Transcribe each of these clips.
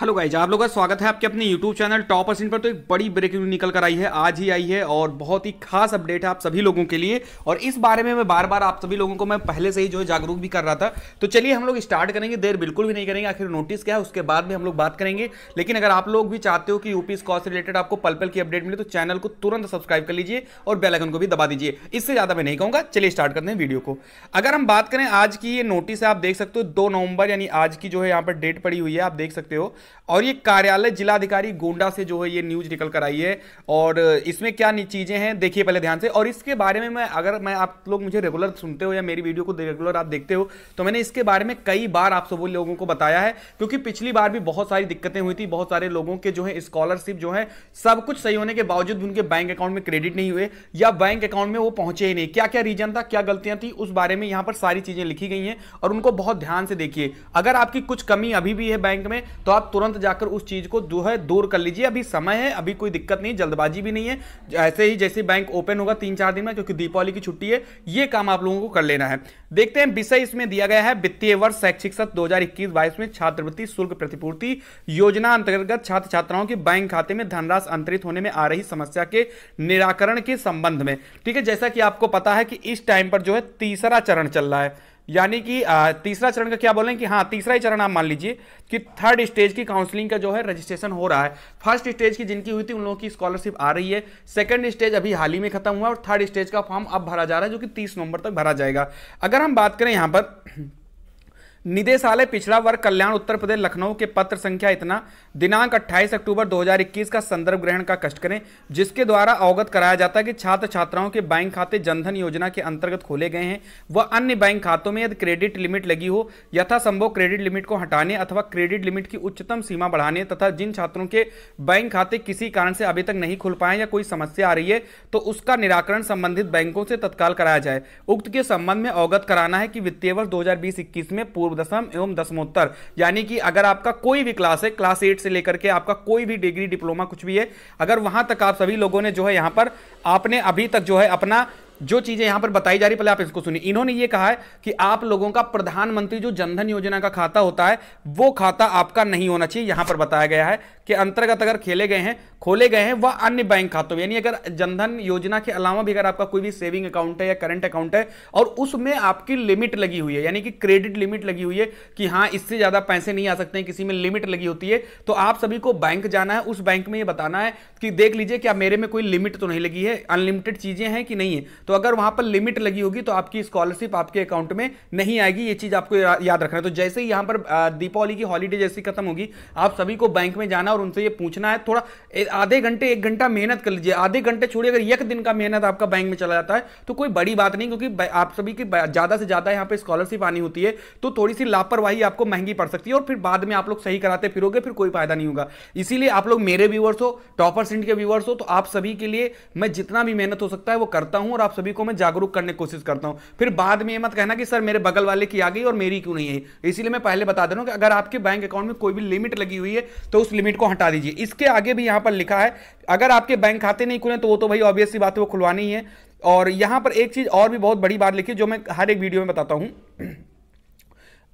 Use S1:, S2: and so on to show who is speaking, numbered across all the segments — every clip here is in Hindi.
S1: हेलो गाइज आप लोगों का स्वागत है आपके अपने यूट्यूब चैनल टॉप परसेंट पर तो एक बड़ी ब्रेकिंग निकल कर आई है आज ही आई है और बहुत ही खास अपडेट है आप सभी लोगों के लिए और इस बारे में मैं बार बार आप सभी लोगों को मैं पहले से ही जो है जागरूक भी कर रहा था तो चलिए हम लोग स्टार्ट करेंगे देर बिल्कुल भी नहीं करेंगे आखिर नोटिस क्या है उसके बाद भी हम लोग बात करेंगे लेकिन अगर आप लोग भी चाहते हो कि यूपी स्कॉर रिलेटेड आपको पल पल की अपडेट मिले तो चैनल को तुरंत सब्सक्राइब कर लीजिए और बेलाइकन को भी दबा दीजिए इससे ज़्यादा मैं नहीं कहूँगा चलिए स्टार्ट करते हैं वीडियो को अगर हम बात करें आज की ये नोटिस है आप देख सकते हो दो नवंबर यानी आज की जो है यहाँ पर डेट पड़ी हुई है आप देख सकते हो और ये कार्यालय जिलाधिकारी गोंडा से जो है ये न्यूज निकल कर आई है और इसमें क्या चीजें हैं देखिए पहले ध्यान से और इसके बारे में मैं अगर मैं आप लोग मुझे रेगुलर सुनते हो या मेरी वीडियो को रेगुलर आप देखते हो तो मैंने इसके बारे में कई बार आप सब लोगों को बताया है क्योंकि पिछली बार भी बहुत सारी दिक्कतें हुई थी बहुत सारे लोगों के जो है स्कॉलरशिप जो है सब कुछ सही होने के बावजूद भी उनके बैंक अकाउंट में क्रेडिट नहीं हुए या बैंक अकाउंट में वो पहुंचे ही नहीं क्या क्या रीजन था क्या गलतियां थी उस बारे में यहां पर सारी चीजें लिखी गई हैं और उनको बहुत ध्यान से देखिए अगर आपकी कुछ कमी अभी भी है बैंक में तो आप तुरंत जाकर उस चीज़ को जो है दूर कर लीजिए अभी समय है अभी कोई दिक्कत नहीं जल्दबाजी भी नहीं है ऐसे ही जैसे बैंक ओपन होगा तीन चार दिन में क्योंकि दीपावली की छुट्टी है ये काम आप लोगों को कर लेना है देखते हैं विषय इसमें दिया गया है वित्तीय वर्ष शैक्षिक सत्र दो हजार में छात्रवृत्ति शुल्क प्रतिपूर्ति योजना अंतर्गत छात्र छात्राओं के बैंक खाते में धनराशि अंतरित होने में आ रही समस्या के निराकरण के संबंध में ठीक है जैसा कि आपको पता है कि इस टाइम पर जो है तीसरा चरण चल रहा है यानी कि तीसरा चरण का क्या बोलें कि हाँ तीसरा ही चरण आप मान लीजिए कि थर्ड स्टेज की काउंसलिंग का जो है रजिस्ट्रेशन हो रहा है फर्स्ट स्टेज की जिनकी हुई थी उन लोगों की स्कॉलरशिप आ रही है सेकंड स्टेज अभी हाल ही में खत्म हुआ और थर्ड स्टेज का फॉर्म अब भरा जा रहा है जो कि तीस नवंबर तक भरा जाएगा अगर हम बात करें यहाँ पर निदेशालय पिछड़ा वर्ग कल्याण उत्तर प्रदेश लखनऊ के पत्र संख्या इतना दिनांक 28 अक्टूबर 2021 का संदर्भ ग्रहण का कष्ट करें जिसके द्वारा अवगत कराया जाता है कि छात्र छात्राओं के बैंक खाते जनधन योजना के अंतर्गत खोले गए हैं व अन्य बैंक खातों में यदि क्रेडिट लिमिट लगी हो यथासंभव क्रेडिट लिमिट को हटाने अथवा क्रेडिट लिमिट की उच्चतम सीमा बढ़ाने तथा जिन छात्रों के बैंक खाते किसी कारण से अभी तक नहीं खुल पाए या कोई समस्या आ रही है तो उसका निराकरण संबंधित बैंकों से तत्काल कराया जाए उक्त के संबंध में अवगत कराना है कि वित्तीय वर्ष दो में पूर्व पूर्व दशम एवं दशमोत्तर यानी कि अगर आपका कोई भी क्लास है क्लास एट से लेकर के आपका कोई भी डिग्री डिप्लोमा कुछ भी है अगर वहां तक आप सभी लोगों ने जो है यहां पर आपने अभी तक जो है अपना जो चीजें यहां पर बताई जा रही पहले आप इसको सुनिए इन्होंने ये कहा है कि आप लोगों का प्रधानमंत्री जो जनधन योजना का खाता होता है वो खाता आपका नहीं होना चाहिए यहां पर बताया गया है कि अंतर्गत अगर खेले गए हैं खोले गए हैं वह अन्य बैंक खातों में यानी अगर जनधन योजना के अलावा भी अगर आपका कोई भी सेविंग अकाउंट है या करंट अकाउंट है और उसमें आपकी लिमिट लगी हुई है यानी कि क्रेडिट लिमिट लगी हुई है कि हाँ इससे ज्यादा पैसे नहीं आ सकते हैं किसी में लिमिट लगी होती है तो आप सभी को बैंक जाना है उस बैंक में यह बताना है कि देख लीजिए क्या मेरे में कोई लिमिट तो नहीं लगी है अनलिमिटेड चीजें हैं कि नहीं है तो अगर वहां पर लिमिट लगी होगी तो आपकी स्कॉलरशिप आपके अकाउंट में नहीं आएगी ये चीज आपको याद रखना है तो जैसे ही यहां पर दीपावली की हॉलीडे जैसी खत्म होगी आप सभी को बैंक में जाना और उनसे ये पूछना है थोड़ा आधे घंटे एक घंटा मेहनत कर लीजिए आधे घंटे छोड़िए अगर एक दिन का मेहनत आपका बैंक में चला जाता है तो कोई बड़ी बात नहीं क्योंकि आप सभी की ज्यादा से ज्यादा यहाँ पर स्कॉलरशिप आनी होती है तो थोड़ी सी लापरवाही आपको महंगी पड़ सकती है और फिर बाद में आप लोग सही कराते फिरोगे फिर कोई फायदा नहीं होगा इसीलिए आप लोग मेरे व्यूवर्स हो टॉपर सिंट के व्यूवर्स हो तो आप सभी के लिए मैं जितना भी मेहनत हो सकता है वो करता हूं और आप सभी को मैं जागरूक करने की कोशिश करता हूँ फिर बाद में ये मत कहना कि सर मेरे बगल वाले की आ गई और मेरी क्यों नहीं है इसीलिए मैं पहले बता दे रहा हूँ कि अगर आपके बैंक अकाउंट में कोई भी लिमिट लगी हुई है तो उस लिमिट को हटा दीजिए इसके आगे भी यहाँ पर लिखा है अगर आपके बैंक खाते नहीं खुले तो वो तो भाई ऑब्वियसली बात है वो खुलवानी है और यहाँ पर एक चीज़ और भी बहुत बड़ी बात लिखी जो मैं हर एक वीडियो में बताता हूँ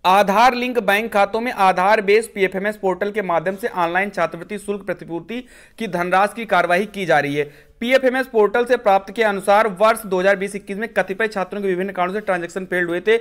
S1: आधार लिंक बैंक खातों में आधार बेस पीएफएमएस पोर्टल के माध्यम से ऑनलाइन छात्रवृत्ति शुल्क प्रतिपूर्ति की धनराशि की कार्यवाही की जा रही है पीएफएमएस पोर्टल से प्राप्त के अनुसार वर्ष बीस इक्कीस में कतिपय छात्रों के विभिन्न कारणों से ट्रांजेक्शन फेल्ड हुए थे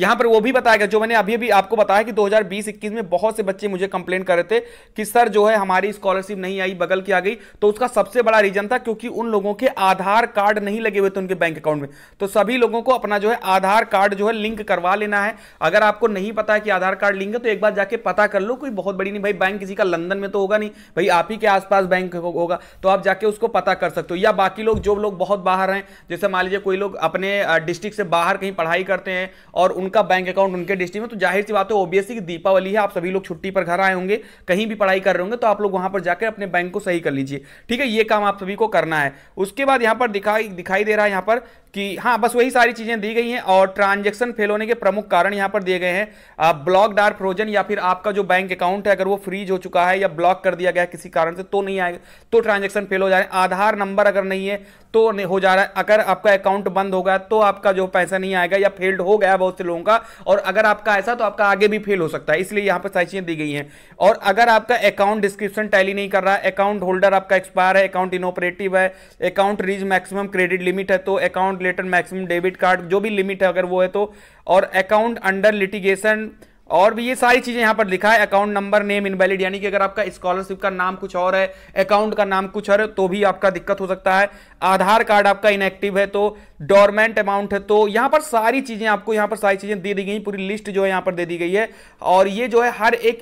S1: यहां पर वो भी बताया गया जो मैंने अभी अभी आपको बताया कि 2020-21 में बहुत से बच्चे मुझे कंप्लेन कर रहे थे कि सर जो है हमारी स्कॉलरशिप नहीं आई बगल की आ गई तो उसका सबसे बड़ा रीजन था क्योंकि उन लोगों के आधार कार्ड नहीं लगे हुए थे उनके बैंक अकाउंट में तो सभी लोगों को अपना जो है आधार कार्ड जो है लिंक करवा लेना है अगर आपको नहीं पता है कि आधार कार्ड लिंक है तो एक बार जाके पता कर लो कोई बहुत बड़ी नहीं भाई बैंक किसी का लंदन में तो होगा नहीं भाई आप ही के आसपास बैंक होगा तो आप जाके उसको पता कर सकते हो या बाकी लोग जो लोग बहुत बाहर हैं जैसे मान लीजिए कोई लोग अपने डिस्ट्रिक्ट से बाहर कहीं पढ़ाई करते हैं और उनका बैंक अकाउंट उनके डिस्ट्रिक्ट में तो जाहिर सी बात है ओबीएससी की दीपावली है आप सभी लोग छुट्टी पर घर आए होंगे कहीं भी पढ़ाई कर रहे होंगे तो आप लोग वहां पर जाकर अपने बैंक को सही कर लीजिए ठीक है ये काम आप सभी को करना है उसके बाद यहाँ पर दिखाई दिखाई दे रहा है यहाँ पर कि हाँ बस वही सारी चीज़ें दी गई हैं और ट्रांजैक्शन फेल होने के प्रमुख कारण यहाँ पर दिए गए हैं ब्लॉक डार फ्रोजन या फिर आपका जो बैंक अकाउंट है अगर वो फ्रीज हो चुका है या ब्लॉक कर दिया गया है किसी कारण से तो नहीं आएगा तो ट्रांजेक्शन फेल हो जा रहे हैं आधार नंबर अगर नहीं है तो नहीं हो जा रहा है अगर आपका अकाउंट बंद होगा तो आपका जो पैसा नहीं आएगा या फेल्ड हो गया बहुत से लोगों का और अगर आपका ऐसा तो आपका आगे भी फेल हो सकता है इसलिए यहाँ पर सारी चीज़ें दी गई हैं और अगर आपका अकाउंट डिस्क्रिप्शन टैली नहीं कर रहा है अकाउंट होल्डर आपका एक्सपायर है अकाउंट इनोपरेटिव है अकाउंट रीज मैक्सिमम क्रेडिट लिमिट है तो account calculator maximum debit card जो भी लिमिट है अगर वो है तो और अकाउंट अंडर लिटिगेशन और भी ये सारी चीज़ें यहाँ पर लिखा है अकाउंट नंबर नेम इनवैलिड यानी कि अगर आपका स्कॉलरशिप का नाम कुछ और है अकाउंट का नाम कुछ और है तो भी आपका दिक्कत हो सकता है आधार कार्ड आपका इनएक्टिव है तो डॉर्मेंट अमाउंट है तो यहाँ पर सारी चीज़ें आपको यहाँ पर सारी चीज़ें दे दी गई पूरी लिस्ट जो है यहाँ पर दे दी गई है और ये जो है हर एक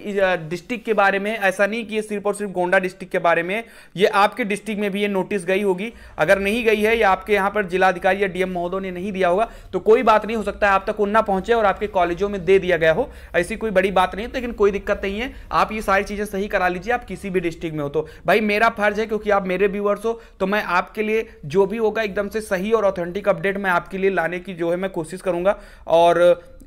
S1: डिस्ट्रिक्ट के बारे में ऐसा नहीं कि ये सिर्फ और सिर्फ गोंडा डिस्ट्रिक्ट के बारे में ये आपके डिस्ट्रिक्ट में भी ये नोटिस गई होगी अगर नहीं गई है या आपके यहाँ पर जिलाधिकारी या डीएम महोदय ने नहीं दिया होगा तो कोई बात नहीं हो सकता है आप तक उन्ना पहुंचे और आपके कॉलेजों में दे दिया गया हो ऐसी कोई बड़ी बात नहीं तो लेकिन कोई दिक्कत नहीं है आप ये सारी चीज़ें सही करा लीजिए आप किसी भी डिस्ट्रिक्ट में हो तो भाई मेरा फर्ज है क्योंकि आप मेरे व्यूअर्स हो तो मैं आपके लिए जो भी होगा एकदम से सही और ऑथेंटिक अपडेट मैं आपके लिए लाने की जो है मैं कोशिश करूंगा और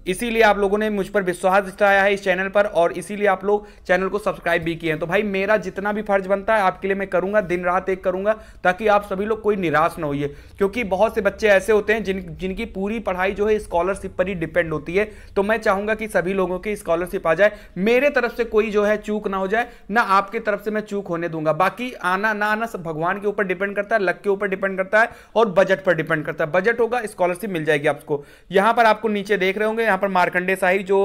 S1: इसीलिए आप लोगों ने मुझ पर विश्वास जताया है इस चैनल पर और इसीलिए आप लोग चैनल को सब्सक्राइब भी किए हैं तो भाई मेरा जितना भी फर्ज बनता है आपके लिए मैं करूंगा दिन रात एक करूंगा ताकि आप सभी लोग कोई निराश ना होइए क्योंकि बहुत से बच्चे ऐसे होते हैं जिन जिनकी पूरी पढ़ाई जो है स्कॉलरशिप पर ही डिपेंड होती है तो मैं चाहूंगा कि सभी लोगों की स्कॉलरशिप आ जाए मेरे तरफ से कोई जो है चूक ना हो जाए ना आपके तरफ से मैं चूक होने दूंगा बाकी आना ना आना सब भगवान के ऊपर डिपेंड करता है लक के ऊपर डिपेंड करता है और बजट पर डिपेंड करता है बजट होगा स्कॉलरशिप मिल जाएगी आपको यहां पर आपको नीचे देख रहे होंगे यहाँ पर मार्कंडे शाही जो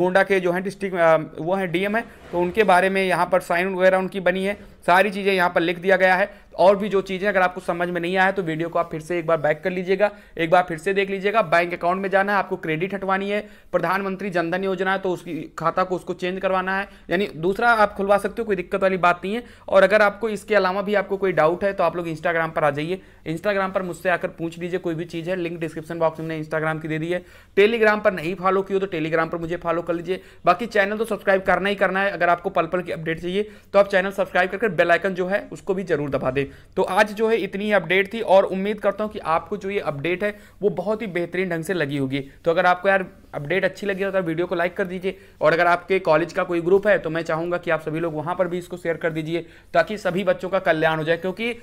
S1: गोंडा के जो है डिस्ट्रिक्ट वो हैं डीएम है तो उनके बारे में यहाँ पर साइन वगैरह उनकी बनी है सारी चीज़ें यहाँ पर लिख दिया गया है और भी जो चीज़ें अगर आपको समझ में नहीं आया तो वीडियो को आप फिर से एक बार बैक कर लीजिएगा एक बार फिर से देख लीजिएगा बैंक अकाउंट में जाना है आपको क्रेडिट हटवानी है प्रधानमंत्री जनधन योजना है तो उसकी खाता को उसको चेंज करवाना है यानी दूसरा आप खुलवा सकते हो कोई दिक्कत वाली बात नहीं है और अगर आपको इसके अलावा भी आपको कोई डाउट है तो आप लोग इंस्टाग्राम पर आ जाइए इंस्टाग्राम पर मुझसे आकर पूछ लीजिए कोई भी चीज़ है लिंक डिस्क्रिप्शन बॉक्स में इंस्टाग्राम की दे दी है टेलीग्राम पर नहीं फॉलो किया तो टेलीग्राम पर मुझे फॉलो कर लीजिए बाकी चैनल तो सब्सक्राइब करना ही करना है अगर आपको पल पल की अपडेट चाहिए तो आप चैनल सब्सक्राइब करके बेलाइकन जो है उसको भी जरूर दबा दें तो आज जो है इतनी ही अपडेट थी और उम्मीद करता हूँ कि आपको जो ये अपडेट है वो बहुत ही बेहतरीन ढंग से लगी होगी तो अगर आपको यार अपडेट अच्छी लगी हो तो वीडियो को लाइक कर दीजिए और अगर आपके कॉलेज का कोई ग्रुप है तो मैं चाहूँगा कि आप सभी लोग वहाँ पर भी इसको शेयर कर दीजिए ताकि सभी बच्चों का कल्याण हो जाए क्योंकि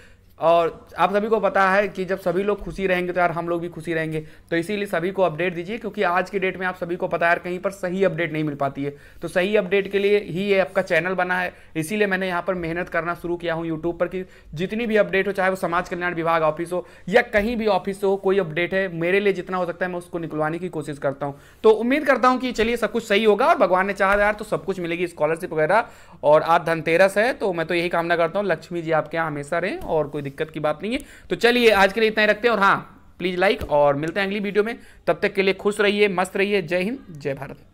S1: और आप सभी को पता है कि जब सभी लोग खुशी रहेंगे तो यार हम लोग भी खुशी रहेंगे तो इसीलिए सभी को अपडेट दीजिए क्योंकि आज की डेट में आप सभी को पता है यार कहीं पर सही अपडेट नहीं मिल पाती है तो सही अपडेट के लिए ही ये आपका चैनल बना है इसीलिए मैंने यहाँ पर मेहनत करना शुरू किया हूँ यूट्यूब पर कि जितनी भी अपडेट हो चाहे वो समाज कल्याण विभाग ऑफिस हो या कहीं भी ऑफिस हो कोई अपडेट है मेरे लिए जितना हो सकता है मैं उसको निकलवाने की कोशिश करता हूँ तो उम्मीद करता हूँ कि चलिए सब कुछ सही होगा और भगवान ने चाह यार तो सब कुछ मिलेगी स्कॉलरशिप वगैरह और आज धनतेरस है तो मैं तो यही कामना करता हूँ लक्ष्मी जी आपके यहाँ हमेशा रहें और कोई दिक्कत की बात नहीं है तो चलिए आज के लिए इतना ही रखते हैं और हाँ प्लीज़ लाइक और मिलते हैं अगली वीडियो में तब तक के लिए खुश रहिए मस्त रहिए जय हिंद जय भारत